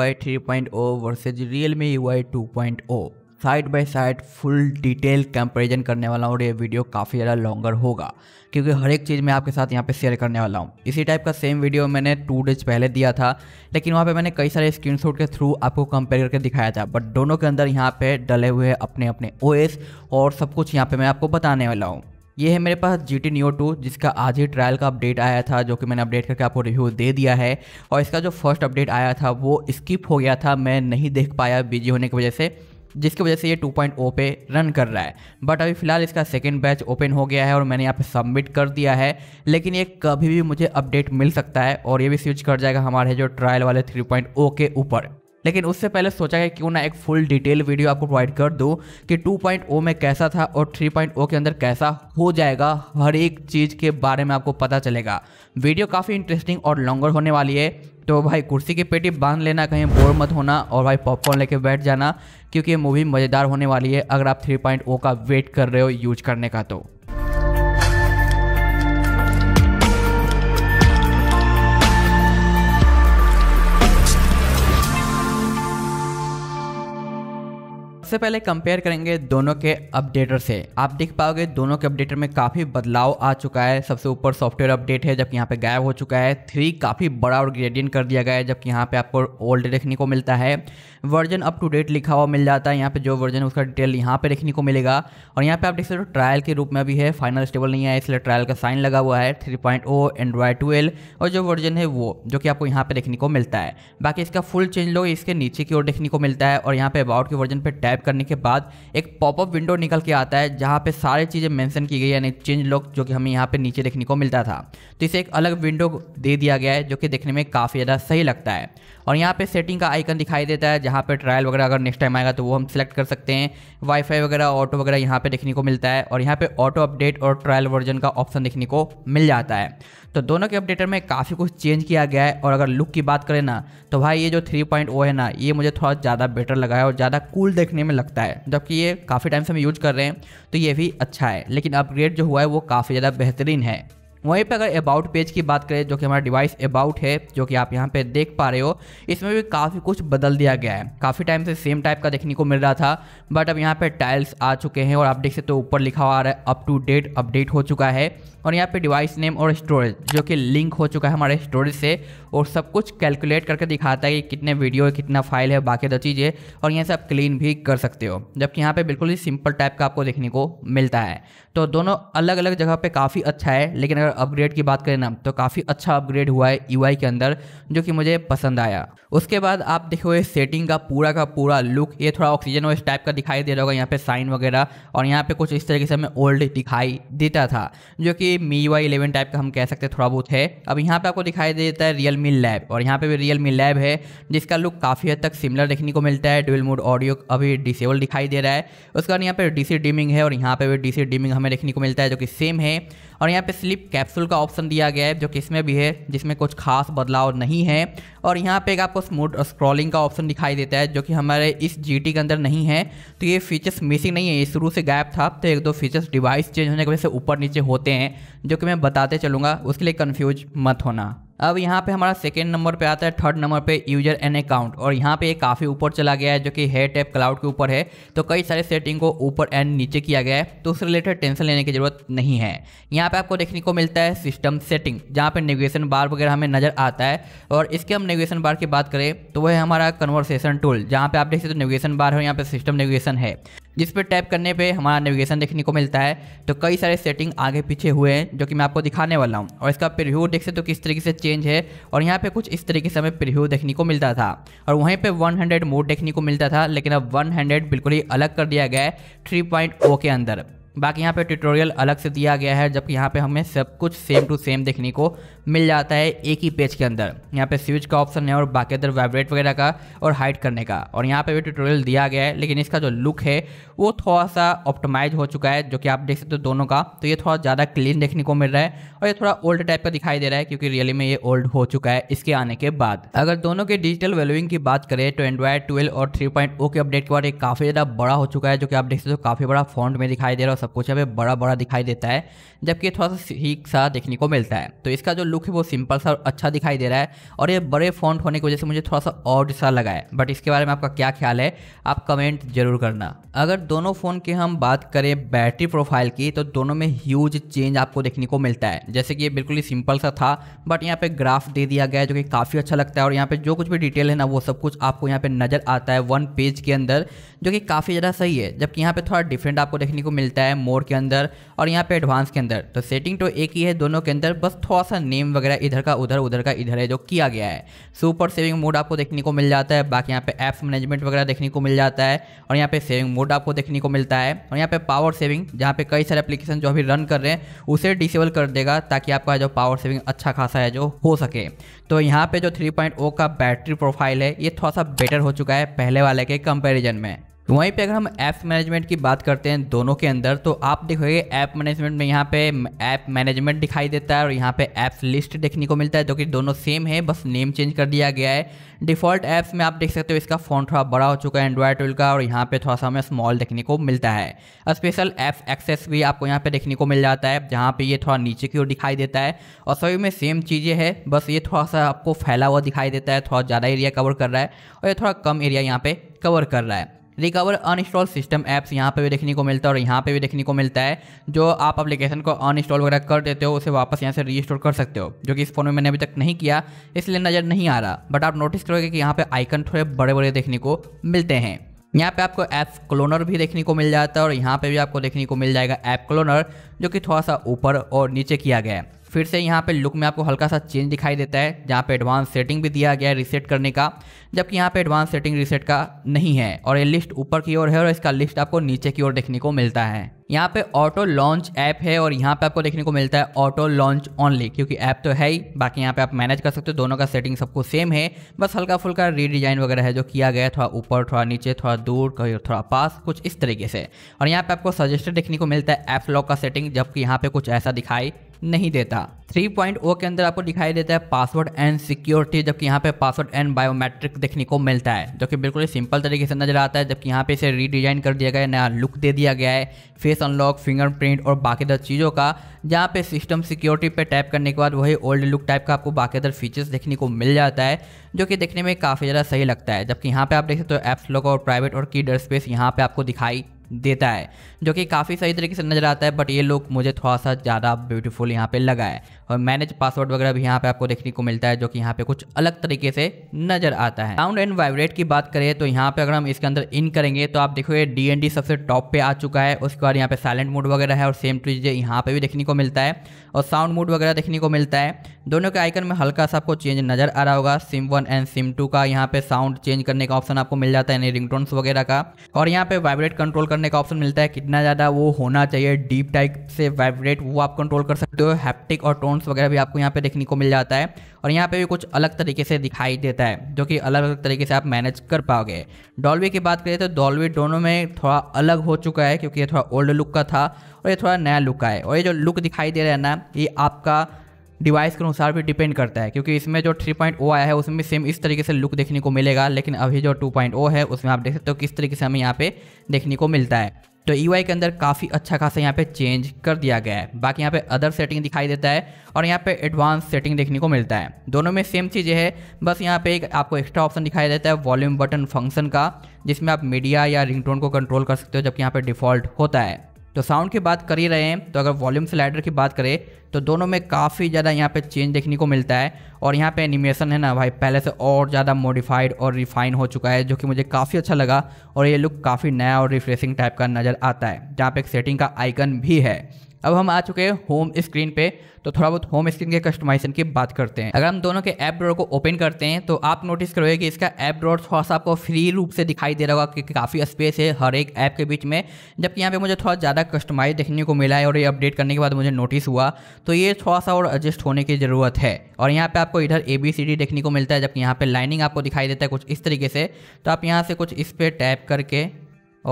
UI 3.0 versus two UI 2.0 side by side full detail comparison करने वाला हूँ और ये वीडियो काफ़ी ज़्यादा लॉन्गर होगा क्योंकि हर एक चीज़ मैं आपके साथ यहाँ पे शेयर करने वाला हूँ इसी टाइप का सेम वीडियो मैंने टू डेज पहले दिया था लेकिन वहाँ पे मैंने कई सारे स्क्रीन के थ्रू आपको कंपेयर करके दिखाया था बट दोनों के अंदर यहाँ पे डले हुए अपने अपने ओ और सब कुछ यहाँ पर मैं आपको बताने वाला हूँ ये है मेरे पास जी टी नियो टू जिसका आज ही ट्रायल का अपडेट आया था जो कि मैंने अपडेट करके आपको रिव्यू दे दिया है और इसका जो फर्स्ट अपडेट आया था वो स्किप हो गया था मैं नहीं देख पाया बिजी होने की वजह से जिसकी वजह से ये 2.0 पे रन कर रहा है बट अभी फ़िलहाल इसका सेकेंड बैच ओपन हो गया है और मैंने यहाँ पे सबमिट कर दिया है लेकिन ये कभी भी मुझे अपडेट मिल सकता है और ये भी स्विच कर जाएगा हमारे जो ट्रायल वाले 3.0 के ऊपर लेकिन उससे पहले सोचा है क्यों ना एक फुल डिटेल वीडियो आपको प्रोवाइड कर दूँ कि 2.0 में कैसा था और 3.0 के अंदर कैसा हो जाएगा हर एक चीज़ के बारे में आपको पता चलेगा वीडियो काफ़ी इंटरेस्टिंग और लॉन्गर होने वाली है तो भाई कुर्सी की पेटी बांध लेना कहीं बोर मत होना और भाई पॉपकॉर्न लेके बैठ जाना क्योंकि ये मूवी मज़ेदार होने वाली है अगर आप थ्री oh का वेट कर रहे हो यूज करने का तो सबसे पहले कंपेयर करेंगे दोनों के अपडेटर से आप देख पाओगे दोनों के अपडेटर में काफ़ी बदलाव आ चुका है सबसे ऊपर सॉफ्टवेयर अपडेट है जबकि यहाँ पे गायब हो चुका है थ्री काफ़ी बड़ा और ग्रेडियंट कर दिया गया है जबकि यहाँ पे आपको ओल्ड देखने को मिलता है वर्जन अप टू डेट लिखा हुआ मिल जाता है यहाँ पे जो वर्जन है उसका डिटेल यहाँ पे देखने को मिलेगा और यहाँ पे आप देख सकते हो ट्रायल के रूप में भी है फाइनल स्टेबल नहीं है इसलिए ट्रायल का साइन लगा हुआ है three point O Android twelve और जो वर्जन है वो जो कि आपको यहाँ पे देखने को मिलता है बाकी इसका फुल चेंज लोग इसके नीचे की ओर देखने को मिलता है और यहाँ पे अबाउट के वर्जन पर टैप टाइप करने के बाद एक पॉपअप विंडो निकल के आता है जहाँ पे सारी चीज़ें मेंशन की गई यानी चेंज लॉक जो कि हमें यहाँ पे नीचे देखने को मिलता था तो इसे एक अलग विंडो दे दिया गया है जो कि देखने में काफ़ी ज़्यादा सही लगता है और यहाँ पे सेटिंग का आइकन दिखाई देता है जहाँ पे ट्रायल वगैरह अगर नेक्स्ट टाइम आएगा तो वो हम सिलेक्ट कर सकते हैं वाईफाई वगैरह ऑटो वगैरह यहाँ पे देखने को मिलता है और यहाँ पे ऑटो अपडेट और ट्रायल वर्जन का ऑप्शन देखने को मिल जाता है तो दोनों के अपडेटर में काफ़ी कुछ चेंज किया गया है और अगर लुक की बात करें ना तो भाई ये जो थ्री oh है ना ये मुझे थोड़ा ज़्यादा बेटर लगा है और ज़्यादा कूल देखने में लगता है जबकि ये काफ़ी टाइम से हम यूज़ कर रहे हैं तो ये भी अच्छा है लेकिन अपग्रेड जो हुआ है वो काफ़ी ज़्यादा बेहतरीन है वहीं पर अगर अबाउट पेज की बात करें जो कि हमारा डिवाइस अबाउट है जो कि आप यहाँ पे देख पा रहे हो इसमें भी काफ़ी कुछ बदल दिया गया है काफ़ी टाइम से सेम टाइप का देखने को मिल रहा था बट अब यहाँ पे टाइल्स आ चुके हैं और आप देख सकते तो ऊपर लिखा हुआ आ रहा है अप टू डेट अपडेट हो चुका है और यहाँ पे डिवाइस नेम और स्टोरेज जो कि लिंक हो चुका है हमारे स्टोरेज से और सब कुछ कैलकुलेट करके दिखाता है कि कितने वीडियो है कितना फाइल है बाकी दो चीज़ें और यहाँ से आप क्लीन भी कर सकते हो जबकि यहाँ पे बिल्कुल ही सिंपल टाइप का आपको देखने को मिलता है तो दोनों अलग अलग जगह पे काफ़ी अच्छा है लेकिन अगर अपग्रेड की बात करें ना तो काफ़ी अच्छा अपग्रेड हुआ है यू के अंदर जो कि मुझे पसंद आया उसके बाद आप देखो ये सेटिंग का पूरा का पूरा लुक ये थोड़ा ऑक्सीजन और इस टाइप का दिखाई दे रहा होगा यहाँ पे साइन वगैरह और यहाँ पे कुछ इस तरीके से हमें ओल्ड दिखाई देता था जो कि मी वाई इलेवन टाइप का हम कह सकते हैं थोड़ा बहुत है अब यहाँ पे आपको दिखाई देता है रियल मी लैब और यहाँ पे भी रियल मी लैब है जिसका लुक काफ़ी हद तक सिमिलर देखने को मिलता है डुअल मोड ऑडियो अभी डिसेबल दिखाई दे रहा है उसके बाद यहाँ पर डी डिमिंग है और यहाँ पर भी डी डिमिंग हमें देखने को मिलता है जो कि सेम है और यहाँ पे स्लिप कैप्सूल का ऑप्शन दिया गया है जो कि इसमें भी है जिसमें कुछ खास बदलाव नहीं है और यहाँ पे एक आपको स्मूथ स्क्रॉलिंग का ऑप्शन दिखाई देता है जो कि हमारे इस जी के अंदर नहीं है तो ये फीचर्स मिसिंग नहीं है ये शुरू से गायब था तो एक दो फीचर्स डिवाइस चेंज होने की वजह से ऊपर नीचे होते हैं जो कि मैं बताते चलूँगा उसके लिए कन्फ्यूज मत होना अब यहाँ पे हमारा सेकेंड नंबर पे आता है थर्ड नंबर पे यूजर एन अकाउंट और यहाँ पे ये काफ़ी ऊपर चला गया है जो कि हेड टैप क्लाउड के ऊपर है तो कई सारे सेटिंग को ऊपर एंड नीचे किया गया है तो उससे रिलेटेड टेंशन लेने की जरूरत नहीं है यहाँ पे आपको देखने को मिलता है सिस्टम सेटिंग जहाँ पे नेविगेशन बार वगैरह हमें नज़र आता है और इसके हम नेविगेशन बार की बात करें तो वह हमारा कन्वर्सेशन टूल जहाँ पे आप देख सकते हो नेविगेशन बार है यहाँ पर सिस्टम नेविगेशन है जिस पर टैप करने पे हमारा नेविगेशन देखने को मिलता है तो कई सारे सेटिंग आगे पीछे हुए हैं जो कि मैं आपको दिखाने वाला हूँ और इसका प्रिव्यू देख सकते हो तो किस तरीके से चेंज है और यहाँ पे कुछ इस तरीके से हमें प्रिव्यू देखने को मिलता था और वहीं पे 100 मोड देखने को मिलता था लेकिन अब 100 बिल्कुल ही अलग कर दिया गया है थ्री oh के अंदर बाकी यहाँ पे ट्यूटोरियल अलग से दिया गया है जबकि यहाँ पे हमें सब कुछ सेम टू सेम देखने को मिल जाता है एक ही पेज के अंदर यहाँ पे स्विच का ऑप्शन है और बाकी अंदर वाइब्रेट वगैरह का और हाइट करने का और यहाँ पे भी ट्यूटोरियल दिया गया है लेकिन इसका जो लुक है वो थोड़ा सा ऑप्टोमाइज हो चुका है जो कि आप देख सकते हो दोनों का तो ये थोड़ा ज़्यादा क्लीन देखने को मिल रहा है और ये थोड़ा ओल्ड टाइप का दिखाई दे रहा है क्योंकि रियली में ये ओल्ड हो चुका है इसके आने के बाद अगर दोनों के डिजिटल वैल्यूइंग की बात करें तो एंड्रॉयड ट्वेल्व और थ्री oh के अपडेट के बाद ये काफ़ी ज़्यादा बड़ा हो चुका है जो कि आप देख सकते हो काफ़ी बड़ा फॉन्ट में दिखाई दे रहा है कुछ अभी बड़ा बड़ा दिखाई देता है जबकि थोड़ा सा ठीक सा देखने को मिलता है तो इसका जो लुक है वो सिंपल सा अच्छा दिखाई दे रहा है और ये बड़े फॉन्ट होने की वजह से मुझे थोड़ा सा ऑड सा लगा है बट इसके बारे में आपका क्या ख्याल है आप कमेंट जरूर करना अगर दोनों फ़ोन की हम बात करें बैटरी प्रोफाइल की तो दोनों में ह्यूज चेंज आपको देखने को मिलता है जैसे कि ये बिल्कुल ही सिंपल सा था बट यहाँ पे ग्राफ दे दिया गया है जो कि काफ़ी अच्छा लगता है और यहाँ पे जो कुछ भी डिटेल है ना वो सब कुछ आपको यहाँ पे नज़र आता है वन पेज के अंदर जो कि काफ़ी ज़्यादा सही है जबकि यहाँ पे थोड़ा डिफरेंट आपको देखने को मिलता है है मोर के अंदर और यहाँ पे एडवांस के अंदर तो सेटिंग तो एक ही है दोनों के अंदर बस थोड़ा सा नेम वगैरह इधर का उधर उधर का इधर है जो किया गया है सुपर सेविंग मोड आपको देखने को मिल जाता है बाकी यहाँ पे एप्स मैनेजमेंट वगैरह देखने को मिल जाता है और यहाँ पे सेविंग मोड आपको देखने को मिलता है और यहाँ पे पावर सेविंग जहाँ पे कई सारे एप्लीकेशन जो अभी रन कर रहे हैं उसे डिसेबल कर देगा ताकि आपका जो पावर सेविंग अच्छा खासा है जो हो सके तो यहाँ पे जो थ्री oh का बैटरी प्रोफाइल है ये थोड़ा सा बेटर हो चुका है पहले वाले के कंपेरिजन में वहीं पे अगर हम ऐप मैनेजमेंट की बात करते हैं दोनों के अंदर तो आप देखोगे ऐप मैनेजमेंट में यहाँ पे ऐप मैनेजमेंट दिखाई देता है और यहाँ पे ऐप्स लिस्ट देखने को मिलता है जो कि दोनों सेम है बस नेम चेंज कर दिया गया है डिफ़ॉल्ट ऐप्स में आप देख सकते हो इसका फ़ोन थोड़ा बड़ा हो चुका है एंड्रॉयड ट्वेल्व का और यहाँ पे थोड़ा सा हमें स्मॉल देखने को मिलता है स्पेशल ऐप एक्सेस भी आपको यहाँ पे देखने को मिल जाता है जहाँ पे ये थोड़ा नीचे की ओर दिखाई देता है और सभी में सेम चीज़ें है बस ये थोड़ा सा आपको फैला हुआ दिखाई देता है थोड़ा ज़्यादा एरिया कवर कर रहा है और ये थोड़ा कम एरिया यहाँ पे कवर कर रहा है रिकवर अनइंस्टॉल सिस्टम ऐप्स यहाँ पे भी देखने को मिलता है और यहाँ पे भी देखने को मिलता है जो आप एप्लीकेशन को अनइंस्टॉल वगैरह कर देते हो उसे वापस यहाँ से रीस्टोर कर सकते हो जो कि इस फोन में मैंने अभी तक नहीं किया इसलिए नज़र नहीं आ रहा बट आप नोटिस करोगे कि यहाँ पर आइकन थोड़े बड़े बड़े देखने को मिलते हैं यहाँ पे आपको ऐप क्लोनर भी देखने को मिल जाता है और यहाँ पे भी आपको देखने को मिल जाएगा ऐप क्लोनर जो कि थोड़ा सा ऊपर और नीचे किया गया है फिर से यहाँ पे लुक में आपको हल्का सा चेंज दिखाई देता है जहाँ पे एडवांस सेटिंग भी दिया गया है रीसेट करने का जबकि यहाँ पे एडवांस सेटिंग रीसेट का नहीं है और ये लिस्ट ऊपर की ओर है और इसका लिस्ट आपको नीचे की ओर देखने को मिलता है यहाँ पे ऑटो लॉन्च ऐप है और यहाँ पे आपको देखने को मिलता है ऑटो लॉन्च ऑनली क्योंकि ऐप तो है ही बाकी यहाँ पे आप मैनेज कर सकते हो दोनों का सेटिंग सबको सेम है बस हल्का फुल्का रीडिजाइन वगैरह है जो किया गया थोड़ा ऊपर थोड़ा नीचे थोड़ा दूर कहीं थोड़ा पास कुछ इस तरीके से और यहाँ पे आपको सजेस्टेड देखने को मिलता है ऐप लॉक का सेटिंग जबकि यहाँ पे कुछ ऐसा दिखाई नहीं देता थ्री पॉइंट ओ के अंदर आपको दिखाई देता है पासवर्ड एंड सिक्योरिटी जबकि यहाँ पे पासवर्ड एंड बायोमेट्रिक देखने को मिलता है जो कि बिल्कुल ही सिंपल तरीके से नजर आता है जबकि यहाँ पे इसे रीडिजाइन कर दिया गया है नया लुक दे दिया गया है फेस अनलॉक फिंगरप्रिंट और बाकी दर चीज़ों का जहाँ पे सिस्टम सिक्योरिटी पे टैप करने के बाद वही ओल्ड लुक टाइप का आपको बाकी दर फीचर्स देखने को मिल जाता है जो कि देखने में काफ़ी ज़्यादा सही लगता है जबकि यहाँ पे आप देख सकते हो तो एप्स लॉक और प्राइवेट और की डर स्पेस यहाँ पर आपको दिखाई देता है जो कि काफ़ी सही तरीके से नज़र आता है बट ये लुक मुझे थोड़ा सा ज़्यादा ब्यूटीफुल यहाँ पे लगा है और मैनेज पासवर्ड वगैरह भी यहाँ पे आपको देखने को मिलता है जो कि यहाँ पे कुछ अलग तरीके से नज़र आता है साउंड एंड वाइब्रेट की बात करें तो यहाँ पे अगर हम इसके अंदर इन करेंगे तो आप देखो डी एन डी सबसे टॉप पर आ चुका है उसके बाद यहाँ पे साइलेंट मोड वगैरह है और सेम चीज़ें यहाँ पर भी देखने को मिलता है और साउंड मूड वगैरह देखने को मिलता है दोनों के आइकन में हल्का सा आपको चेंज नज़र आ रहा होगा SIM one and SIM two का यहाँ पे साउंड चेंज करने का ऑप्शन आपको मिल जाता है यानी रिंगटोन्स वगैरह का और यहाँ पे वाइब्रेट कंट्रोल करने का ऑप्शन मिलता है कितना ज़्यादा वो होना चाहिए डीप टाइप से वाइब्रेट वो आप कंट्रोल कर सकते हो हैप्टिक और टोन्स वगैरह भी आपको यहाँ पे देखने को मिल जाता है और यहाँ पे भी कुछ अलग तरीके से दिखाई देता है जो कि अलग अलग तरीके से आप मैनेज कर पाओगे डॉलवी की बात करें तो डॉलवी दोनों में थोड़ा अलग हो चुका है क्योंकि ये थोड़ा ओल्ड लुक का था और ये थोड़ा नया लुक का है और ये जो लुक दिखाई दे रहा है ना ये आपका डिवाइस के अनुसार भी डिपेंड करता है क्योंकि इसमें जो 3.0 आया है उसमें सेम इस तरीके से लुक देखने को मिलेगा लेकिन अभी जो 2.0 है उसमें आप देख सकते हो किस तरीके से हमें यहाँ पे देखने को मिलता है तो ई e के अंदर काफ़ी अच्छा खासा यहाँ पे चेंज कर दिया गया है बाकी यहाँ पे अदर सेटिंग दिखाई देता है और यहाँ पे एडवांस सेटिंग देखने को मिलता है दोनों में सेम चीज़ें है बस यहाँ पे एक आपको एक्स्ट्रा ऑप्शन दिखाई देता है वॉल्यूम बटन फंक्शन का जिसमें आप मीडिया या रिंगटोन को कंट्रोल कर सकते हो जबकि यहाँ पे डिफ़ॉल्ट होता है तो साउंड की बात कर ही रहे हैं तो अगर वॉल्यूम स्लाइडर की बात करें तो दोनों में काफ़ी ज़्यादा यहाँ पे चेंज देखने को मिलता है और यहाँ पे एनिमेशन है ना भाई पहले से और ज़्यादा मॉडिफाइड और रिफाइन हो चुका है जो कि मुझे काफ़ी अच्छा लगा और ये लुक काफ़ी नया और रिफ्रेशिंग टाइप का नज़र आता है जहाँ पे एक सेटिंग का आइकन भी है अब हम आ चुके हैं होम स्क्रीन पे तो थोड़ा बहुत होम स्क्रीन के कस्टमाइजेशन की बात करते हैं अगर हम दोनों के ऐप ड्रॉर को ओपन करते हैं तो आप नोटिस करोगे कि इसका ऐप ड्रॉर थोड़ा सा आपको फ्री रूप से दिखाई दे रहा होगा क्योंकि काफ़ी स्पेस है हर एक ऐप के बीच में जबकि यहाँ पे मुझे थोड़ा ज़्यादा कस्टमाइज देखने को मिला है और ये अपडेट करने के बाद मुझे नोटिस हुआ तो ये थोड़ा सा और एडजस्ट होने की ज़रूरत है और यहाँ पर आपको इधर ए बी सी डी देखने को मिलता है जबकि यहाँ पर लाइनिंग आपको दिखाई देता है कुछ इस तरीके से तो आप यहाँ से कुछ इस पर टैप करके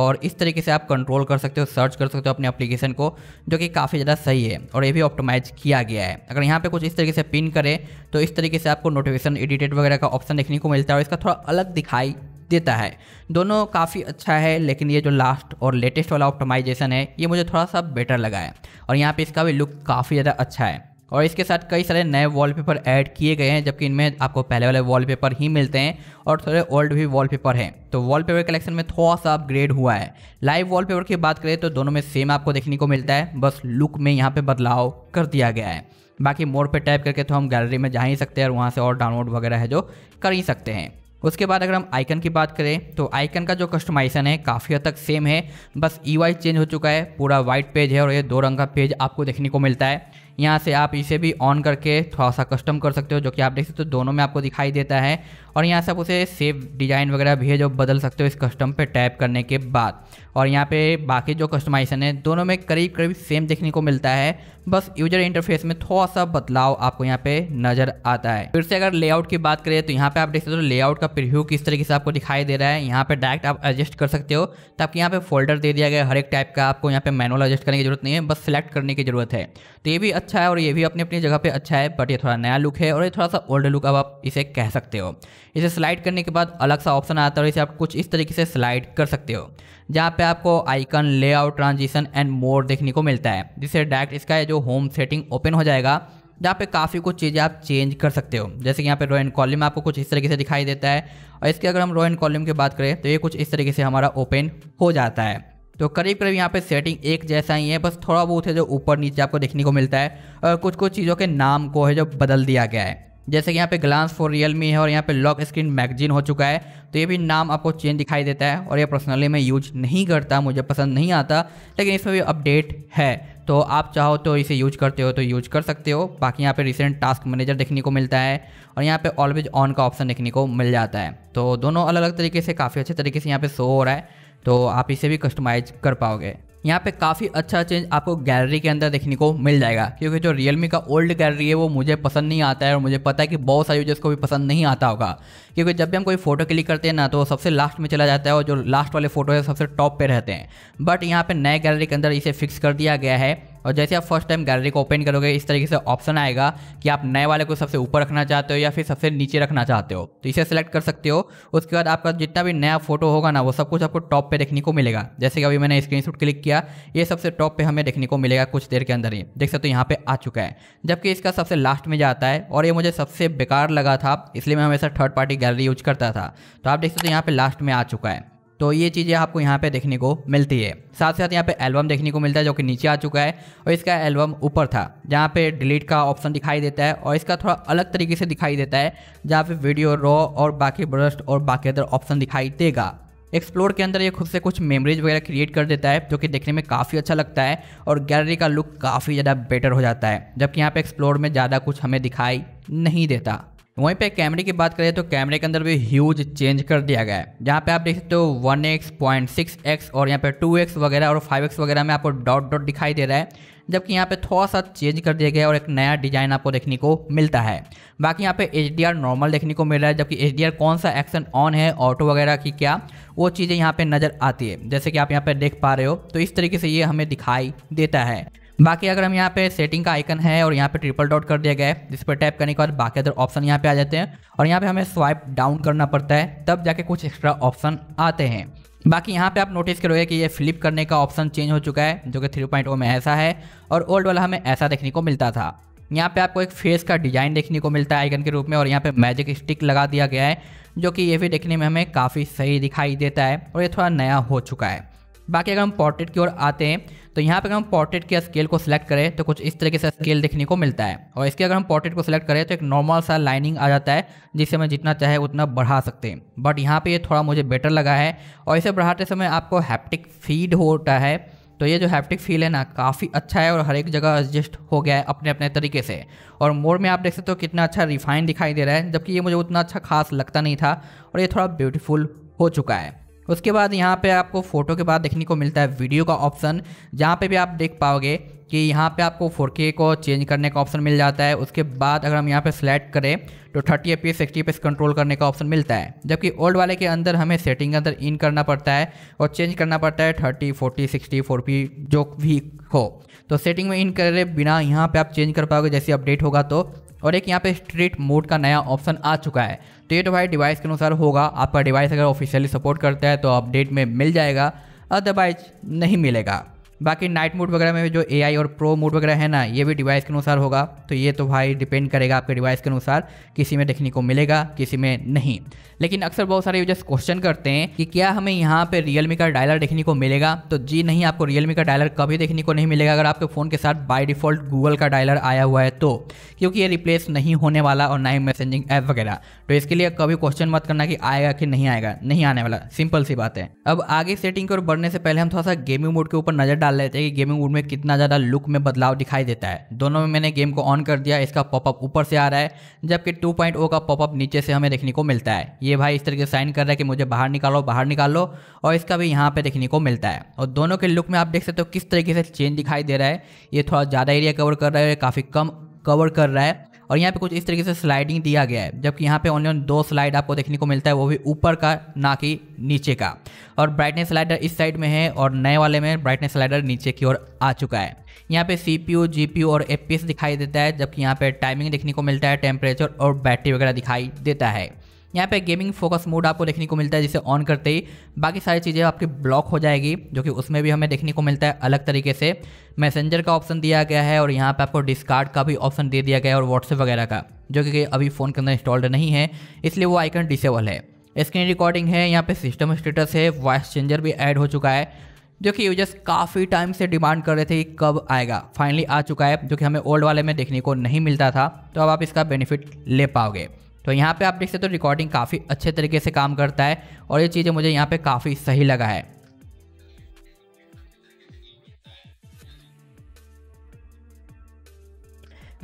और इस तरीके से आप कंट्रोल कर सकते हो सर्च कर सकते हो अपने एप्लीकेशन को जो कि काफ़ी ज़्यादा सही है और ये भी ऑप्टोमाइज किया गया है अगर यहाँ पे कुछ इस तरीके से पिन करें तो इस तरीके से आपको नोटिफिकेशन एडिटेड वगैरह का ऑप्शन देखने को मिलता है और इसका थोड़ा अलग दिखाई देता है दोनों काफ़ी अच्छा है लेकिन ये जो लास्ट और लेटेस्ट वाला ऑप्टोमाइजेशन है ये मुझे थोड़ा सा बेटर लगा है और यहाँ पर इसका भी लुक काफ़ी ज़्यादा अच्छा है और इसके साथ कई सारे नए वॉलपेपर ऐड किए गए हैं जबकि इनमें आपको पहले वाले वॉलपेपर ही मिलते हैं और थोड़े ओल्ड भी वॉलपेपर हैं तो वॉलपेपर कलेक्शन में थोड़ा सा अपग्रेड हुआ है लाइव वॉलपेपर की बात करें तो दोनों में सेम आपको देखने को मिलता है बस लुक में यहाँ पर बदलाव कर दिया गया है बाकी मोड पर टाइप करके तो हम गैलरी में जा ही सकते हैं और वहाँ से और डाउनलोड वगैरह है जो कर ही सकते हैं उसके बाद अगर हम आइकन की बात करें तो आइकन का जो कस्टमाइजेशन है काफ़ी हद तक सेम है बस ई चेंज हो चुका है पूरा वाइट पेज है और ये दो रंग का पेज आपको देखने को मिलता है यहाँ से आप इसे भी ऑन करके थोड़ा सा कस्टम कर सकते हो जो कि आप देख सकते हो दोनों में आपको दिखाई देता है और यहाँ से आप उसे सेव डिज़ाइन वगैरह भी है जो बदल सकते हो इस कस्टम पे टैप करने के बाद और यहाँ पे बाकी जो कस्टमाइजेशन है दोनों में करीब करीब सेम देखने को मिलता है बस यूजर इंटरफेस में थोड़ा सा बदलाव आपको यहाँ पे नज़र आता है फिर से अगर लेआउट की बात करें तो यहाँ पे आप देख सकते हो लेआउट का प्रिव्यू किस तरीके से आपको दिखाई दे रहा है यहाँ पे डायरेक्ट आप एडजस्ट कर सकते हो तो आपके यहाँ पे फोल्डर दे दिया गया हर एक टाइप का आपको यहाँ पे मैनुअल एडजस्ट करने की जरूरत नहीं है बस सिलेक्ट करने की जरूरत है तो ये भी अच्छा है और ये भी अपनी अपनी जगह पर अच्छा है बट ये थोड़ा नया लुक है और ये थोड़ा सा ओल्ड लुक अब आप इसे कह सकते हो इसे स्लाइड करने के बाद अलग सा ऑप्शन आता है और इसे आप कुछ इस तरीके से स्लाइड कर सकते हो जहाँ पे आपको icon layout transition and mode देखने को मिलता है जिससे डायरेक्ट इसका जो होम सेटिंग ओपन हो जाएगा जहाँ पे काफ़ी कुछ चीज़ें आप चेंज कर सकते हो जैसे कि यहाँ पे रो एंड कॉलम आपको कुछ इस तरीके से दिखाई देता है और इसके अगर हम रो एंड कॉलम की बात करें तो ये कुछ इस तरीके से हमारा ओपन हो जाता है तो करीब करीब यहाँ पे सेटिंग एक जैसा ही है बस थोड़ा बहुत है जो ऊपर नीचे आपको देखने को मिलता है और कुछ कुछ चीज़ों के नाम को है जो बदल दिया गया है जैसे कि यहाँ पे ग्लांस फॉर रियल मी है और यहाँ पे लॉक स्क्रीन मैगजीन हो चुका है तो ये भी नाम आपको चेंज दिखाई देता है और ये पर्सनली मैं यूज नहीं करता मुझे पसंद नहीं आता लेकिन इसमें भी अपडेट है तो आप चाहो तो इसे यूज करते हो तो यूज कर सकते हो बाकी यहाँ पे रिसेंट टास्क मैनेजर देखने को मिलता है और यहाँ पे ऑलवेज ऑन का ऑप्शन देखने को मिल जाता है तो दोनों अलग अलग तरीके से काफ़ी अच्छे तरीके से यहाँ पे शो हो रहा है तो आप इसे भी कस्टमाइज कर पाओगे यहाँ पे काफ़ी अच्छा चेंज आपको गैलरी के अंदर देखने को मिल जाएगा क्योंकि जो रियलमी का ओल्ड गैलरी है वो मुझे पसंद नहीं आता है और मुझे पता है कि बहुत सारे यूजर्स को भी पसंद नहीं आता होगा क्योंकि जब भी हम कोई फोटो क्लिक करते हैं ना तो सबसे लास्ट में चला जाता है और जो लास्ट वाले फोटो है सबसे टॉप पर रहते हैं बट यहाँ पर नए गैलरी के अंदर इसे फिक्स कर दिया गया है और जैसे आप फर्स्ट टाइम गैलरी को ओपन करोगे इस तरीके से ऑप्शन आएगा कि आप नए वाले को सबसे ऊपर रखना चाहते हो या फिर सबसे नीचे रखना चाहते हो तो इसे सेलेक्ट कर सकते हो उसके बाद आपका जितना भी नया फोटो होगा ना वो सब कुछ आपको टॉप पर देखने को मिलेगा जैसे कि अभी मैंने स्क्रीन क्लिक किया ये सबसे टॉप पर हमें देखने को मिलेगा कुछ देर के अंदर ही देख सकते हो यहाँ पर आ चुका है जबकि इसका सबसे लास्ट में जाता है और ये मुझे सबसे बेकार लगा था इसलिए मैं हमेशा थर्ड पार्टी गैलरी यूज करता था तो आप देख सकते हो यहाँ पर लास्ट में आ चुका है तो ये चीज़ें आपको यहाँ पे देखने को मिलती है साथ साथ यहाँ पे एल्बम देखने को मिलता है जो कि नीचे आ चुका है और इसका एल्बम ऊपर था जहाँ पे डिलीट का ऑप्शन दिखाई देता है और इसका थोड़ा अलग तरीके से दिखाई देता है जहाँ पे वीडियो रॉ और बाकी ब्रस्ट और बाकी अदर ऑप्शन दिखाई देगा एक्सप्लोर के अंदर ये खुद से कुछ मेमरीज़ वगैरह क्रिएट कर देता है जो कि देखने में काफ़ी अच्छा लगता है और गैलरी का लुक काफ़ी ज़्यादा बेटर हो जाता है जबकि यहाँ पर एक्सप्लोर में ज़्यादा कुछ हमें दिखाई नहीं देता वहीं पे कैमरे की बात करें तो कैमरे के अंदर भी ह्यूज चेंज कर दिया गया है जहाँ पे आप देख सकते हो one X point six X और यहाँ पे टू एक्स वगैरह और फाइव एक्स वगैरह में आपको डॉट डॉट दिखाई दे रहा है जबकि यहाँ पे थोड़ा सा चेंज कर दिया गया है और एक नया डिजाइन आपको देखने को मिलता है बाकी यहाँ पे एच नॉर्मल देखने को मिल रहा है जबकि एच कौन सा एक्शन ऑन है ऑटो वगैरह की क्या वो चीज़ें यहाँ पे नज़र आती है जैसे कि आप यहाँ पे देख पा रहे हो तो इस तरीके से ये हमें दिखाई देता है बाकी अगर हम यहाँ पे सेटिंग का आइकन है और यहाँ पे ट्रिपल डॉट कर दिया गया है जिस पर टैप करने के बाद बाकी अदर ऑप्शन यहाँ पे आ जाते हैं और यहाँ पे हमें स्वाइप डाउन करना पड़ता है तब जाके कुछ एक्स्ट्रा ऑप्शन आते हैं बाकी यहाँ पे आप नोटिस करोगे कि ये फ्लिप करने का ऑप्शन चेंज हो चुका है जो कि थ्री पॉइंट oh में ऐसा है और ओल्ड वाला हमें ऐसा देखने को मिलता था यहाँ पे आपको एक फेस का डिजाइन देखने को मिलता है आइकन के रूप में और यहाँ पे मैजिक स्टिक लगा दिया गया है जो कि ये भी देखने में हमें काफ़ी सही दिखाई देता है और ये थोड़ा नया हो चुका है बाकी अगर हम पोर्ट्रेट की ओर आते हैं तो यहाँ पर अगर हम पोर्ट्रेट के स्केल को सिलेक्ट करें तो कुछ इस तरीके से स्केल देखने को मिलता है और इसके अगर हम पोर्ट्रेट को सिलेक्ट करें तो एक नॉर्मल सा लाइनिंग आ जाता है जिससे हमें जितना चाहे उतना बढ़ा सकते हैं बट यहाँ पर ये थोड़ा मुझे बेटर लगा है और इसे बढ़ाते समय आपको हैप्टिक फीड होता है तो ये जो हैप्टिक फील है ना काफ़ी अच्छा है और हर एक जगह एडजस्ट हो गया है अपने अपने तरीके से और मोड़ में आप देख सकते हो कितना अच्छा रिफाइन दिखाई दे रहा है जबकि ये मुझे उतना अच्छा खास लगता नहीं था और ये थोड़ा ब्यूटीफुल हो चुका है उसके बाद यहाँ पे आपको फ़ोटो के बाद देखने को मिलता है वीडियो का ऑप्शन जहाँ पे भी आप देख पाओगे कि यहाँ पे आपको 4K को चेंज करने का ऑप्शन मिल जाता है उसके बाद अगर हम यहाँ पे सेलेक्ट करें तो 30 एफ पी सिक्सटी पे कंट्रोल करने का ऑप्शन मिलता है जबकि ओल्ड वाले के अंदर हमें सेटिंग के अंदर इन करना पड़ता है और चेंज करना पड़ता है 30, 40, 60, 4P जो भी हो तो सेटिंग में इन करे बिना यहाँ पे आप चेंज कर पाओगे जैसे अपडेट होगा तो और एक यहाँ पे स्ट्रीट मोड का नया ऑप्शन आ चुका है तो ये तो भाई डिवाइस के अनुसार होगा आपका डिवाइस अगर ऑफिशियली सपोर्ट करता है तो अपडेट में मिल जाएगा अदरवाइज नहीं मिलेगा बाकी नाइट मोड वगैरह में जो ए और प्रो मोड वगैरह है ना ये भी डिवाइस के अनुसार होगा तो ये तो भाई डिपेंड करेगा आपके डिवाइस के अनुसार किसी में देखने को मिलेगा किसी में नहीं लेकिन अक्सर बहुत सारे यूजर्स क्वेश्चन करते हैं कि क्या हमें यहाँ पर रियलमी का डायलर देखने को मिलेगा तो जी नहीं आपको रियलमी का डायलर कभी देखने को नहीं मिलेगा अगर आपके फ़ोन के साथ बाई डिफॉल्ट गूगल का डायलर आया हुआ है तो क्योंकि ये रिप्लेस नहीं होने वाला और ना ही मैसेजिंग ऐप वगैरह तो इसके लिए कभी क्वेश्चन मत करना कि आएगा कि नहीं आएगा नहीं आने वाला सिंपल सी बात है अब आगे सेटिंग की ओर बढ़ने से पहले हम थोड़ा सा गेमिंग मोड के ऊपर नजर डाल डाल लेते हैं कि गेमिंग मोड में कितना ज़्यादा लुक में बदलाव दिखाई देता है दोनों में मैंने गेम को ऑन कर दिया इसका पॉपअप ऊपर से आ रहा है जबकि टू पॉइंट ओ का पॉपअप नीचे से हमें देखने को मिलता है ये भाई इस तरीके से साइन कर रहा है कि मुझे बाहर निकालो बाहर निकालो और इसका भी यहाँ पर देखने को मिलता है और दोनों के लुक में आप देख सकते हो किस तरीके से चेंज दिखाई दे रहा है ये थोड़ा ज़्यादा एरिया कवर कर रहा है काफ़ी कम कवर कर रहा है और यहाँ पे कुछ इस तरीके से स्लाइडिंग दिया गया है जबकि यहाँ पे ऑन दो स्लाइड आपको देखने को मिलता है वो भी ऊपर का ना कि नीचे का और ब्राइटनेस स्लाइडर इस साइड में है और नए वाले में ब्राइटनेस स्लाइडर नीचे की ओर आ चुका है यहाँ पे सी पी और एफ दिखाई देता है जबकि यहाँ पे टाइमिंग देखने को मिलता है टेम्परेचर और बैटरी वगैरह दिखाई देता है यहाँ पे गेमिंग फोकस मोड आपको देखने को मिलता है जिसे ऑन करते ही बाकी सारी चीज़ें आपकी ब्लॉक हो जाएगी जो कि उसमें भी हमें देखने को मिलता है अलग तरीके से मैसेंजर का ऑप्शन दिया गया है और यहाँ पर आपको डिस्कार्ड का भी ऑप्शन दे दिया गया है और व्हाट्सएप वगैरह का जो कि अभी फ़ोन के अंदर इंस्टॉल्ड नहीं है इसलिए वो आइकन डिसेबल है स्क्रीन रिकॉर्डिंग है यहाँ पर सिस्टम स्टेटस है वॉइस चेंजर भी ऐड हो चुका है जो कि यूजर्स काफ़ी टाइम से डिमांड कर रहे थे कि कब आएगा फाइनली आ चुका है जो कि हमें ओल्ड वाले में देखने को नहीं मिलता था तो अब आप इसका बेनिफिट ले पाओगे तो यहाँ पे आप देख सकते हो तो रिकॉर्डिंग काफ़ी अच्छे तरीके से काम करता है और ये चीज़ें मुझे यहाँ पे काफ़ी सही लगा है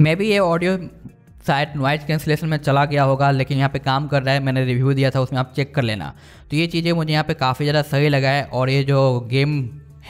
मैं भी ये ऑडियो शायद नॉइज कैंसिलेशन में चला गया होगा लेकिन यहाँ पे काम कर रहा है मैंने रिव्यू दिया था उसमें आप चेक कर लेना तो ये चीज़ें मुझे यहाँ पे काफ़ी ज़्यादा सही लगा है और ये जो गेम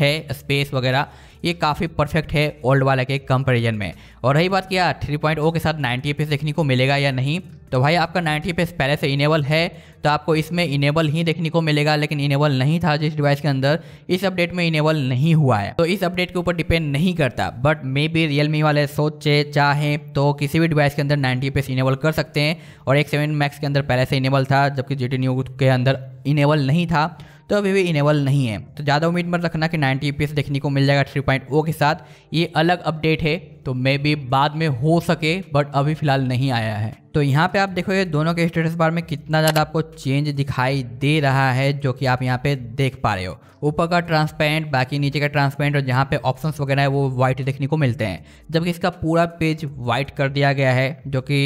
है स्पेस वगैरह ये काफ़ी परफेक्ट है ओल्ड वाला के कंपेरिजन में और रही बात किया थ्री पॉइंट ओ के साथ नाइन्टी एफ देखने को मिलेगा या नहीं तो भाई आपका नाइन्टी एफ पहले से इनेबल है तो आपको इसमें इनेबल ही देखने को मिलेगा लेकिन इनेबल नहीं था जिस डिवाइस के अंदर इस अपडेट में इनेबल नहीं हुआ है तो इस अपडेट के ऊपर डिपेंड नहीं करता बट मे बी रियलमी वाले सोचे चाहें तो किसी भी डिवाइस के अंदर नाइन्टी एफ इनेबल कर सकते हैं और एक सेवन मैक्स के अंदर पहले से इनेबल था जबकि जी टी के अंदर इनेबल नहीं था तो अभी भी इनेबल नहीं है तो ज़्यादा उम्मीद मत रखना कि 90 पी देखने को मिल जाएगा थ्री पॉइंट ओ के साथ ये अलग अपडेट है तो मे भी बाद में हो सके बट अभी फिलहाल नहीं आया है तो यहाँ पे आप देखो ये दोनों के स्टेटस बार में कितना ज़्यादा आपको चेंज दिखाई दे रहा है जो कि आप यहाँ पे देख पा रहे हो ऊपर का ट्रांसपेरेंट बाकी नीचे का ट्रांसपेरेंट और जहाँ पे ऑप्शंस वगैरह है वो वाइट देखने को मिलते हैं जबकि इसका पूरा पेज वाइट कर दिया गया है जो कि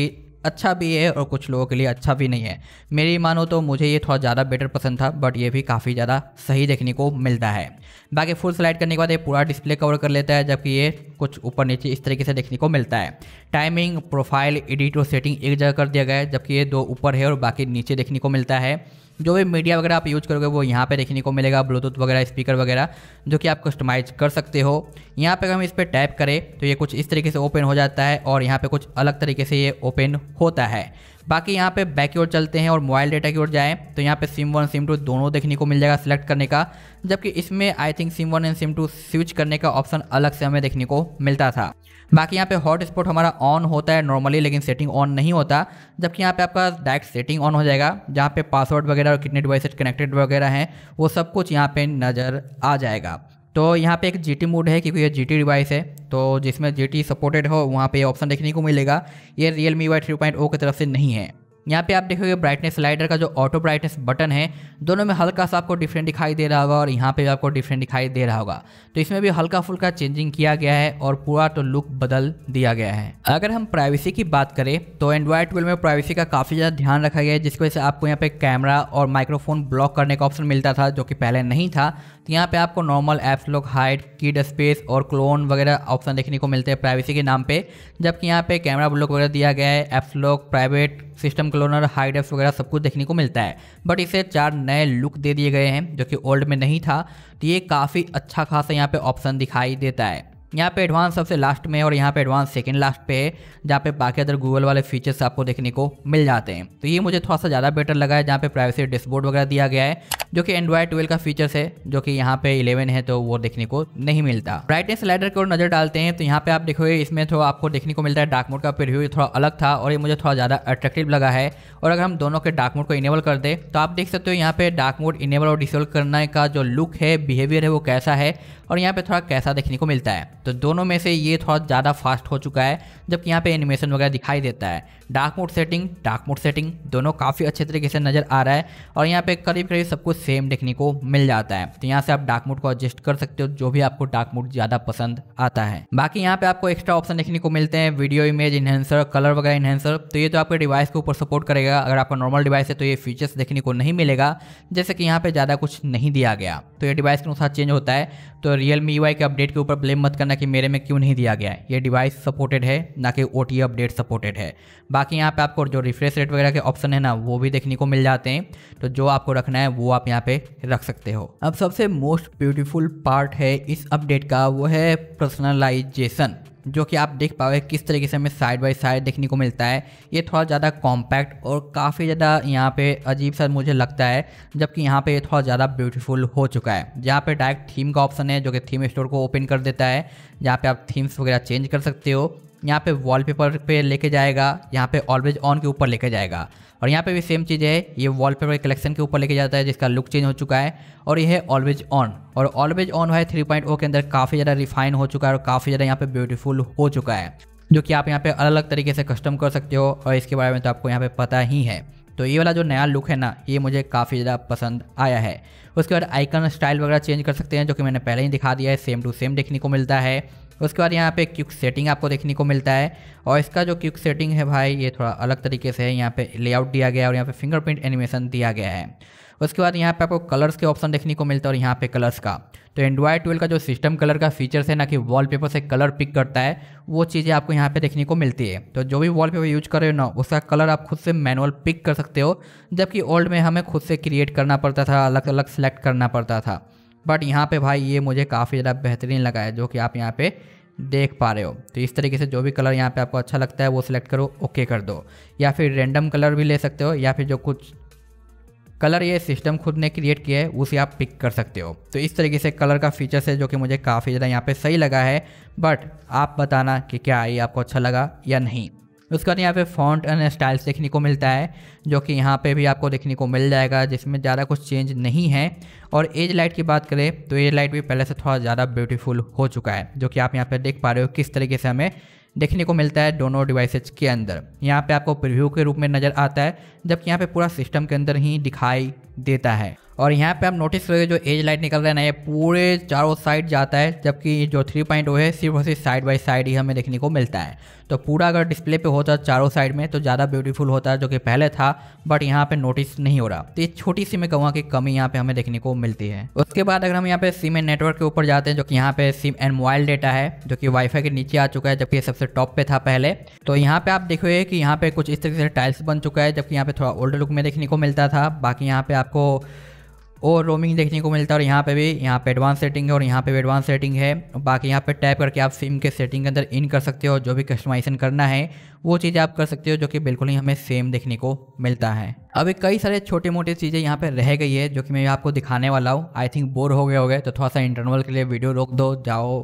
अच्छा भी है और कुछ लोगों के लिए अच्छा भी नहीं है मेरी मानो तो मुझे ये थोड़ा ज़्यादा बेटर पसंद था बट ये भी काफ़ी ज़्यादा सही देखने को मिलता है बाकी फुल स्लाइड करने के बाद ये पूरा डिस्प्ले कवर कर लेता है जबकि ये कुछ ऊपर नीचे इस तरीके से देखने को मिलता है टाइमिंग प्रोफाइल एडिट और सेटिंग एक जगह कर दिया गया है जबकि ये दो ऊपर है और बाकी नीचे देखने को मिलता है जो भी मीडिया वगैरह आप यूज़ करोगे वो यहाँ पे देखने को मिलेगा ब्लूटूथ वगैरह स्पीकर वगैरह जो कि आप कस्टमाइज कर सकते हो यहाँ पे हम इस पर टैप करें तो ये कुछ इस तरीके से ओपन हो जाता है और यहाँ पे कुछ अलग तरीके से ये ओपन होता है बाकी यहाँ पे बैक की ओर चलते हैं और मोबाइल डेटा की ओर जाएं तो यहाँ पे सिम वन सिम टू दोनों देखने को मिल जाएगा सेलेक्ट करने का जबकि इसमें I think SIM one and SIM two switch करने का ऑप्शन अलग से हमें देखने को मिलता था बाकी यहाँ पे हॉटस्पॉट हमारा ऑन होता है नॉर्मली लेकिन सेटिंग ऑन नहीं होता जबकि यहाँ पे आपका डायरेक्ट सेटिंग ऑन हो जाएगा जहाँ पे पासवर्ड वगैरह और कितने डिवाइसेज कनेक्टेड वगैरह हैं वो सब कुछ यहाँ पे नज़र आ जाएगा तो यहाँ पे एक जी मोड है क्योंकि ये जी डिवाइस है तो जिसमें जी सपोर्टेड हो वहाँ पे ऑप्शन देखने को मिलेगा ये Realme UI three point O की तरफ से नहीं है यहाँ पे आप देखोगे ब्राइटनेस स्लाइडर का जो ऑटो ब्राइटनेस बटन है दोनों में हल्का सा आपको डिफरेंट दिखाई दे रहा होगा और यहाँ पे भी आपको डिफरेंट दिखाई दे रहा होगा तो इसमें भी हल्का फुल्का चेंजिंग किया गया है और पूरा तो लुक बदल दिया गया है अगर हम प्राइवेसी की बात करें तो एंड्रॉयड ट्वेल्व में प्राइवेसी का काफ़ी ज़्यादा ध्यान रखा गया है जिसकी वजह से आपको यहाँ पे कैमरा और माइक्रोफोन ब्लॉक करने का ऑप्शन मिलता था जो कि पहले नहीं था तो यहाँ पर आपको नॉर्मल एप्स लोग हाइड कीड स्पेस और क्लोन वगैरह ऑप्शन देखने को मिलते हैं प्राइवेसी के नाम पर जबकि यहाँ पर कैमरा ब्लॉक वगैरह दिया गया है एप्स लोग private system cloner hide apps वगैरह सब कुछ देखने को मिलता है बट इसे चार नए लुक दे दिए गए हैं जो कि ओल्ड में नहीं था तो ये काफ़ी अच्छा खासा यहाँ पे ऑप्शन दिखाई देता है यहाँ पे एडवांस सबसे लास्ट में और यहाँ पे एडवांस सेकंड लास्ट पे है जहाँ पे बाकी अदर गूगल वाले फीचर्स आपको देखने को मिल जाते हैं तो ये मुझे थोड़ा सा ज़्यादा बेटर लगा है जहाँ पे प्राइवेसी डिस्बोर्ड वगैरह दिया गया है जो कि एंड्रॉयड ट्वेल्व का फीचर्स है जो कि यहाँ पे इलेवन है तो वो देखने को नहीं मिलता ब्राइटनेस स्लाइडर की ओर नजर डालते हैं तो यहाँ पे आप देखोगे इसमें थोड़ा आपको देखने को मिलता है डार्क मोड का प्रिव्यू थोड़ा अलग था और ये मुझे थोड़ा ज़्यादा अट्रैक्टिव लगा है और अगर हम दोनों के डार्क मोड को इनेबल कर दे तो आप देख सकते हो यहाँ पे डार्क मोड इनेबल और डिसेबल करने का जो लुक है बिहेवियर है वो कैसा है और यहाँ पे थोड़ा कैसा देखने को मिलता है तो दोनों में से ये थोड़ा ज़्यादा फास्ट हो चुका है जबकि यहाँ पे एनिमेशन वगैरह दिखाई देता है dark mode setting dark mode setting दोनों काफ़ी अच्छे तरीके से नजर आ रहा है और यहाँ पे करीब करीब सब कुछ सेम देखने को मिल जाता है तो यहाँ से आप डार्क मोड को एडजस्ट कर सकते हो जो भी आपको डार्क मोड ज्यादा पसंद आता है बाकी यहाँ पे आपको एक्स्ट्रा ऑप्शन देखने को मिलते हैं वीडियो इमेज इन्हेंसर कलर वगैरह इन्हेंसर तो ये तो आपके डिवाइस के ऊपर सपोर्ट करेगा अगर आपका नॉर्मल डिवाइस है तो ये फीचर्स देखने को नहीं मिलेगा जैसे कि यहाँ पे ज़्यादा कुछ नहीं दिया गया तो ये डिवाइस के अनुसार चेंज होता है तो रियल मी e के अपडेट के ऊपर ब्लेम मत करना कि मेरे में क्यों नहीं दिया गया है ये डिवाइस सपोर्टेड है ना कि ओ अपडेट सपोर्टेड है बाकी यहाँ पे आपको जो रिफ्रेश रेट वगैरह के ऑप्शन है ना वो भी देखने को मिल जाते हैं तो जो आपको रखना है वो आप यहाँ पे रख सकते हो अब सबसे मोस्ट ब्यूटीफुल पार्ट है इस अपडेट का वो है पर्सनलाइजेशन जो कि आप देख पाओगे किस तरीके से हमें साइड बाई साइड देखने को मिलता है ये थोड़ा ज़्यादा कॉम्पैक्ट और काफ़ी ज़्यादा यहाँ पे अजीब सा मुझे लगता है जबकि यहाँ पे ये थोड़ा ज़्यादा ब्यूटीफुल हो चुका है जहाँ पे डायरेक्ट थीम का ऑप्शन है जो कि थीम स्टोर को ओपन कर देता है जहाँ पे आप थीम्स वगैरह चेंज कर सकते हो यहाँ पे वॉलपेपर पे लेके जाएगा यहाँ पे ऑलवेज ऑन के ऊपर लेके जाएगा और यहाँ पे भी सेम चीज़ है ये वॉलपेपर कलेक्शन के ऊपर लेके जाता है जिसका लुक चेंज हो चुका है और ये है ऑलवेज ऑन और ऑलवेज ऑन है थ्री पॉइंट ओ के अंदर काफ़ी ज़्यादा रिफाइन हो चुका है और काफ़ी ज़्यादा यहाँ पे ब्यूटीफुल हो चुका है जो कि आप यहाँ पे अलग अलग तरीके से कस्टम कर सकते हो और इसके बारे में तो आपको यहाँ पे पता ही है तो ये वाला जो नया लुक है ना ये मुझे काफ़ी ज़्यादा पसंद आया है उसके बाद आइकन स्टाइल वगैरह चेंज कर सकते हैं जो कि मैंने पहले ही दिखा दिया है सेम टू सेम देखने को मिलता है उसके बाद यहाँ पे क्यूक सेटिंग आपको देखने को मिलता है और इसका जो क्यूक सेटिंग है भाई ये थोड़ा अलग तरीके से है यहाँ पे लेआउट दिया गया है और यहाँ पे फिंगरप्रिंट एनिमेशन दिया गया है उसके बाद यहाँ पे आपको कलर्स के ऑप्शन देखने को मिलता है और यहाँ पे कलर्स का तो एंड्रॉयड ट्वेल्व का जो सिस्टम कलर का फीचर्स है ना कि वॉलपेपर से कलर पिक करता है वो चीज़ें आपको यहाँ पे देखने को मिलती है तो जो भी वॉलपेपर यूज कर रहे हो ना उसका कलर आप खुद से मैनुअल पिक कर सकते हो जबकि ओल्ड में हमें खुद से क्रिएट करना पड़ता था अलग अलग सेलेक्ट करना पड़ता था बट यहाँ पे भाई ये मुझे काफ़ी ज़्यादा बेहतरीन लगा है जो कि आप यहाँ पे देख पा रहे हो तो इस तरीके से जो भी कलर यहाँ पे आपको अच्छा लगता है वो सिलेक्ट करो ओके कर दो या फिर रेंडम कलर भी ले सकते हो या फिर जो कुछ कलर ये सिस्टम खुद ने क्रिएट किया है उसे आप पिक कर सकते हो तो इस तरीके से कलर का फीचर्स है जो कि मुझे काफ़ी ज़्यादा यहाँ पे सही लगा है बट आप बताना कि क्या ये आपको अच्छा लगा या नहीं उसके बाद यहाँ पे फॉन्ट एंड स्टाइल्स देखने को मिलता है जो कि यहाँ पे भी आपको देखने को मिल जाएगा जिसमें ज़्यादा कुछ चेंज नहीं है और एज लाइट की बात करें तो एज लाइट भी पहले से थोड़ा ज़्यादा ब्यूटीफुल हो चुका है जो कि आप यहाँ पर देख पा रहे हो किस तरीके से हमें देखने को मिलता है दोनों डिवाइसेज के अंदर यहाँ पे आपको प्रिव्यू के रूप में नज़र आता है जबकि यहाँ पे पूरा सिस्टम के अंदर ही दिखाई देता है और यहाँ पे आप नोटिस करोगे जो एज लाइट निकल रहा है ना ये पूरे चारों साइड जाता है जबकि जो थ्री पॉइंट है सिर्फ और सिर्फ साइड बाई साइड ही हमें देखने को मिलता है तो पूरा अगर डिस्प्ले पे होता चारों साइड में तो ज़्यादा ब्यूटीफुल होता जो कि पहले था बट यहाँ पे नोटिस नहीं हो रहा तो ये छोटी सी मैं कहूँगा कि कमी यहाँ पर हमें देखने को मिलती है उसके बाद अगर हम यहाँ पे सिम एंड नेटवर्क के ऊपर जाते हैं जो कि यहाँ पे सिम एंड मोबाइल डेटा है जो कि वाईफाई के नीचे आ चुका है जबकि सबसे टॉप पे था पहले तो यहाँ पर आप देखोगे कि यहाँ पे कुछ इस तरीके से टाइल्स बन चुका है जबकि यहाँ पे थोड़ा ओल्ड लुक में देखने को मिलता था बाकी यहाँ पे आप आपको और रोमिंग देखने को मिलता है और यहाँ पे भी यहाँ पे एडवांस सेटिंग है और यहाँ पे भी एडवांस सेटिंग है बाकी यहाँ पे टैप करके आप सिम के सेटिंग के अंदर इन कर सकते हो जो भी कस्टमाइजेशन करना है वो चीज़ आप कर सकते हो जो कि बिल्कुल ही हमें सेम देखने को मिलता है अभी कई सारे छोटे मोटे चीज़ें यहाँ पे रह गई है जो कि मैं आपको दिखाने वाला हूँ आई थिंक बोर हो गए हो गए तो थोड़ा सा इंटरनल के लिए वीडियो रोक दो जाओ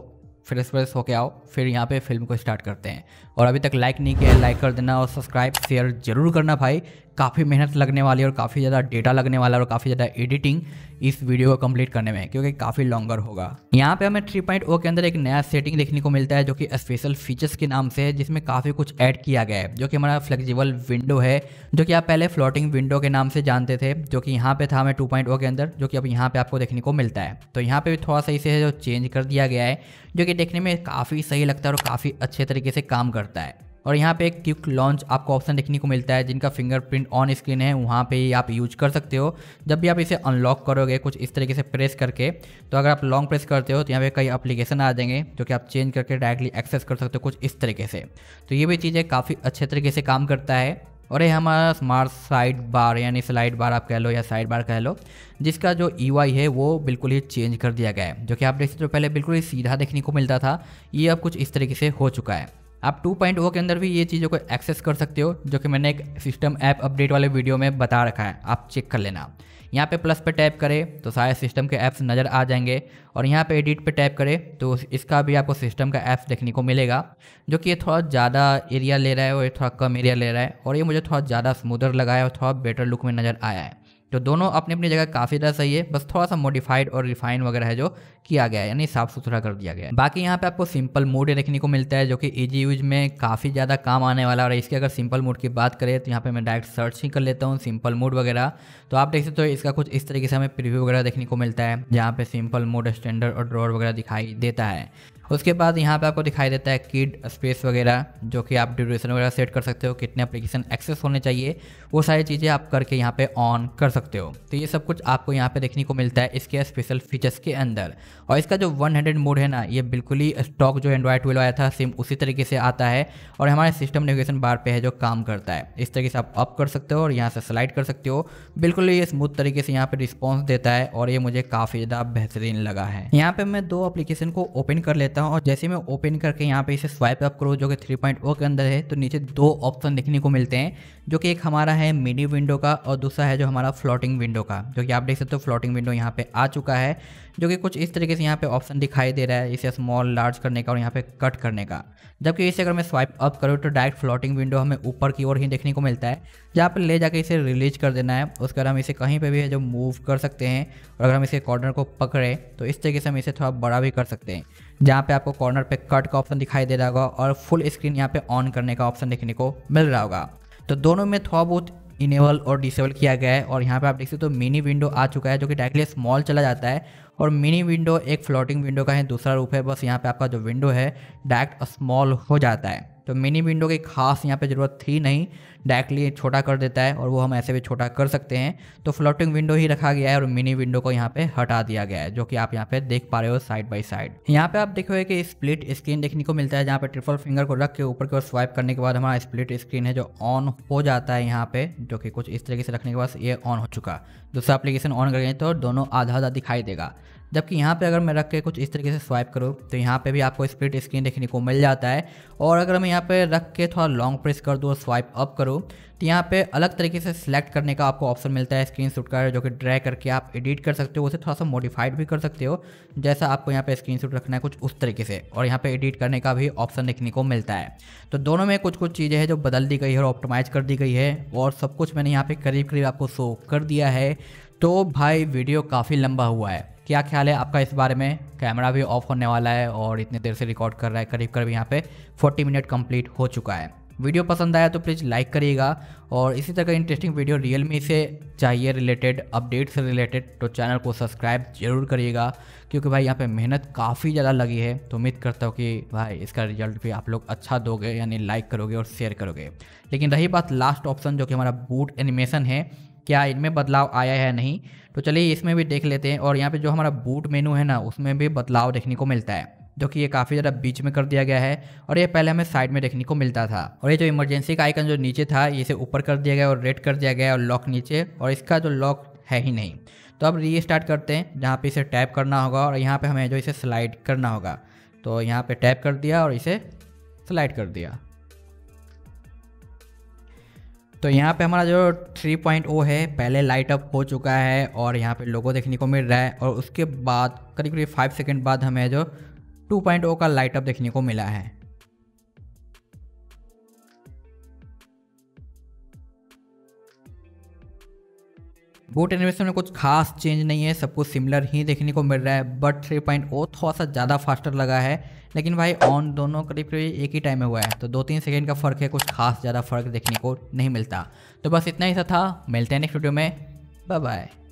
फ्रेश फ्रेश होके आओ फिर यहाँ पे फिल्म को स्टार्ट करते हैं और अभी तक लाइक नहीं किया लाइक कर देना और सब्सक्राइब शेयर जरूर करना भाई काफ़ी मेहनत लगने वाली और काफ़ी ज़्यादा डेटा लगने वाला है और काफ़ी ज़्यादा एडिटिंग इस वीडियो को कंप्लीट करने में क्योंकि काफ़ी लॉन्गर होगा यहाँ पे हमें 3.0 के अंदर एक नया सेटिंग देखने को मिलता है जो कि स्पेशल फीचर्स के नाम से है जिसमें काफ़ी कुछ ऐड किया गया है जो कि हमारा फ्लेक्जिबल विंडो है जो कि आप पहले फ्लोटिंग विंडो के नाम से जानते थे जो कि यहाँ पर था हमें टू oh के अंदर जो कि अब यहाँ पर आपको देखने को मिलता है तो यहाँ पर भी थोड़ा सा इसे जो चेंज कर दिया गया है जो कि देखने में काफ़ी सही लगता है और काफ़ी अच्छे तरीके से काम करता है और यहाँ पे एक क्विक लॉन्च आपको ऑप्शन देखने को मिलता है जिनका फिंगरप्रिंट ऑन स्क्रीन है वहाँ पे ही आप यूज कर सकते हो जब भी आप इसे अनलॉक करोगे कुछ इस तरीके से प्रेस करके तो अगर आप लॉन्ग प्रेस करते हो तो यहाँ पे कई एप्लीकेशन आ जाएंगे जो कि आप चेंज करके डायरेक्टली एक्सेस कर सकते हो कुछ इस तरीके से तो ये भी चीज़ें काफ़ी अच्छे तरीके से काम करता है और ये हमारा स्मार्ट साइड बार यानी स्लाइड बार आप कह लो या साइड बार कह लो जिसका जो यू e है वो बिल्कुल ही चेंज कर दिया गया है जो कि आप देख सकते हो पहले बिल्कुल ही सीधा देखने को मिलता था ये अब कुछ इस तरीके से हो चुका है आप 2.0 के अंदर भी ये चीज़ों को एक्सेस कर सकते हो जो कि मैंने एक सिस्टम ऐप अपडेट वाले वीडियो में बता रखा है आप चेक कर लेना यहाँ पे प्लस पे टैप करें तो सारे सिस्टम के ऐप्स नज़र आ जाएंगे और यहाँ पे एडिट पे टैप करें तो इसका भी आपको सिस्टम का ऐप्स देखने को मिलेगा जो कि ये थोड़ा ज़्यादा एरिया ले रहा है और ये थोड़ा कम एरिया ले रहा है और ये मुझे थोड़ा ज़्यादा स्मूदर लगा है और थोड़ा बेटर लुक में नज़र आया है जो दोनों अपनी अपनी जगह काफ़ी ज़्यादा सही है बस थोड़ा सा मॉडिफाइड और रिफाइन वगैरह है जो किया गया है यानी साफ सुथरा कर दिया गया है बाकी यहाँ पे आपको सिंपल मोड देखने को मिलता है जो कि ईजी यूज में काफ़ी ज़्यादा काम आने वाला और इसके अगर सिंपल मोड की बात करें तो यहाँ पर मैं डायरेक्ट सर्च ही कर लेता हूँ सिंपल मोड वगैरह तो आप देख सकते हो इसका कुछ इस तरीके से हमें प्रिव्यू वगैरह देखने को मिलता है जहाँ पर सिंपल मोड स्टैंडर्ड और ड्रॉर वगैरह दिखाई देता है उसके बाद यहाँ पे आपको दिखाई देता है किड स्पेस वगैरह जो कि आप ड्यूरेशन वगैरह सेट कर सकते हो कितने एप्लीकेशन एक्सेस होने चाहिए वो सारी चीज़ें आप करके यहाँ पे ऑन कर सकते हो तो ये सब कुछ आपको यहाँ पे देखने को मिलता है इसके स्पेशल फीचर्स के अंदर और इसका जो 100 मोड है ना ये बिल्कुल ही स्टॉक जो एंड्रॉयड ट्वेल्व आया था सेम उसी तरीके से आता है और हमारे सिस्टम नेविगेशन बार पर है जो काम करता है इस तरीके से आप अप कर सकते हो और यहाँ से स्लाइड कर सकते हो बिल्कुल ये स्मूथ तरीके से यहाँ पर रिस्पॉन्स देता है और ये मुझे काफ़ी ज़्यादा बेहतरीन लगा है यहाँ पर मैं दो अप्लीकेशन को ओपन कर लेता लेता हूँ और जैसे मैं ओपन करके यहाँ पे इसे स्वाइप अप करूँ जो कि थ्री पॉइंट ओ के अंदर है तो नीचे दो ऑप्शन देखने को मिलते हैं जो कि एक हमारा है मिनी विंडो का और दूसरा है जो हमारा फ्लोटिंग विंडो का जो कि आप देख सकते हो फ्लोटिंग विंडो यहाँ पे आ चुका है जो कि कुछ इस तरीके से यहाँ पे ऑप्शन दिखाई दे रहा है इसे स्मॉल लार्ज करने का और यहाँ पे कट करने का जबकि इसे अगर मैं स्वाइप अप करूँ तो डायरेक्ट फ्लोटिंग विंडो हमें ऊपर की ओर ही देखने को मिलता है जहाँ पर ले जाकर इसे रिलीज कर देना है उसके बाद हम इसे कहीं पर भी है जो मूव कर सकते हैं और अगर हम इसे कॉर्नर को पकड़ें तो इस तरीके से हम इसे थोड़ा बड़ा भी कर सकते हैं जहाँ पे आपको कॉर्नर पे कट का ऑप्शन दिखाई दे रहा होगा और फुल स्क्रीन यहाँ पे ऑन करने का ऑप्शन देखने को मिल रहा होगा तो दोनों में थोड़ा बहुत इनेबल और डिसेबल किया गया है और यहाँ पे आप देख सकते हो तो मिनी विंडो आ चुका है जो कि डायरेक्टली स्मॉल चला जाता है और मिनी विंडो एक फ्लोटिंग विंडो का है दूसरा रूप है बस यहाँ पर आपका जो विंडो है डायरेक्ट स्मॉल हो जाता है तो मिनी विंडो की खास यहाँ पे ज़रूरत थी नहीं डायरेक्टली छोटा कर देता है और वो हम ऐसे भी छोटा कर सकते हैं तो फ्लोटिंग विंडो ही रखा गया है और मिनी विंडो को यहाँ पे हटा दिया गया है जो कि आप यहाँ पे देख पा रहे हो साइड बाई साइड यहाँ पे आप देखोगे कि स्प्लिट स्क्रीन देखने को मिलता है जहाँ पे ट्रिपल फिंगर को रख के ऊपर की ओर स्वाइप करने के बाद हमारा स्प्लिट स्क्रीन है जो ऑन हो जाता है यहाँ पे जो कि कुछ इस तरीके से रखने के बाद ये ऑन हो चुका दूसरा अप्लीकेशन ऑन करेंगे तो दोनों आधा आधा दिखाई देगा जबकि यहाँ पे अगर मैं रख के कुछ इस तरीके से स्वाइप करूँ तो यहाँ पे भी आपको स्प्लिट स्क्रीन देखने को मिल जाता है और अगर मैं यहाँ पे रख के थोड़ा लॉन्ग प्रेस कर दूँ और स्वाइप अप करूँ तो यहाँ पे अलग तरीके से सिलेक्ट करने का आपको ऑप्शन मिलता है स्क्रीन का जो कि ड्रैग करके आप एडिट कर सकते हो उसे थोड़ा सा मॉडिफाइड भी कर सकते हो जैसा आपको यहाँ पे स्क्रीन रखना है कुछ उस तरीके से और यहाँ पर एडिट करने का भी ऑप्शन देखने को मिलता है तो दोनों में कुछ कुछ चीज़ें हैं जो बदल दी गई है और ऑप्टोमाइज कर दी गई है और सब कुछ मैंने यहाँ पर करीब करीब आपको शो कर दिया है तो भाई वीडियो काफ़ी लंबा हुआ है क्या ख्याल है आपका इस बारे में कैमरा भी ऑफ होने वाला है और इतने देर से रिकॉर्ड कर रहा है करीब करीब यहाँ पे 40 मिनट कंप्लीट हो चुका है वीडियो पसंद आया तो प्लीज़ लाइक करिएगा और इसी तरह इंटरेस्टिंग वीडियो रियलमी से चाहिए रिलेटेड अपडेट से रिलेटेड तो चैनल को सब्सक्राइब जरूर करिएगा क्योंकि भाई यहाँ पे मेहनत काफ़ी ज़्यादा लगी है तो उम्मीद करता हूँ कि भाई इसका रिजल्ट भी आप लोग अच्छा दोगे यानी लाइक करोगे और शेयर करोगे लेकिन रही बात लास्ट ऑप्शन जो कि हमारा बूट एनिमेशन है क्या इनमें बदलाव आया है नहीं तो चलिए इसमें भी देख लेते हैं और यहाँ पे जो हमारा बूट मेनू है ना उसमें भी बदलाव देखने को मिलता है जो कि ये काफ़ी ज़्यादा बीच में कर दिया गया है और ये पहले हमें साइड में देखने को मिलता था और ये जो इमरजेंसी का आइकन जो नीचे था इसे ऊपर कर दिया गया और रेड कर दिया गया और लॉक नीचे और इसका जो लॉक है ही नहीं तो अब री स्टार्ट करते हैं जहाँ पे इसे टैप करना होगा और यहाँ पे हमें जो इसे स्लाइड करना होगा तो यहाँ पे टैप कर दिया और इसे स्लाइड कर दिया तो यहाँ पे हमारा जो 3.0 है पहले लाइट अप हो चुका है और यहाँ पे लोगो देखने को मिल रहा है और उसके बाद करीब करीब फाइव सेकेंड बाद हमें जो 2.0 का लाइट अप देखने को मिला है बूट एनिमेशन में कुछ खास चेंज नहीं है सब कुछ सिमिलर ही देखने को मिल रहा है बट 3.0 थोड़ा सा ज़्यादा फास्टर लगा है लेकिन भाई ऑन दोनों करीब करीब एक ही टाइम में हुआ है तो दो तीन सेकेंड का फ़र्क है कुछ खास ज़्यादा फ़र्क देखने को नहीं मिलता तो बस इतना ही सा था मिलते हैं नेक्स्ट वीडियो में बाय बाय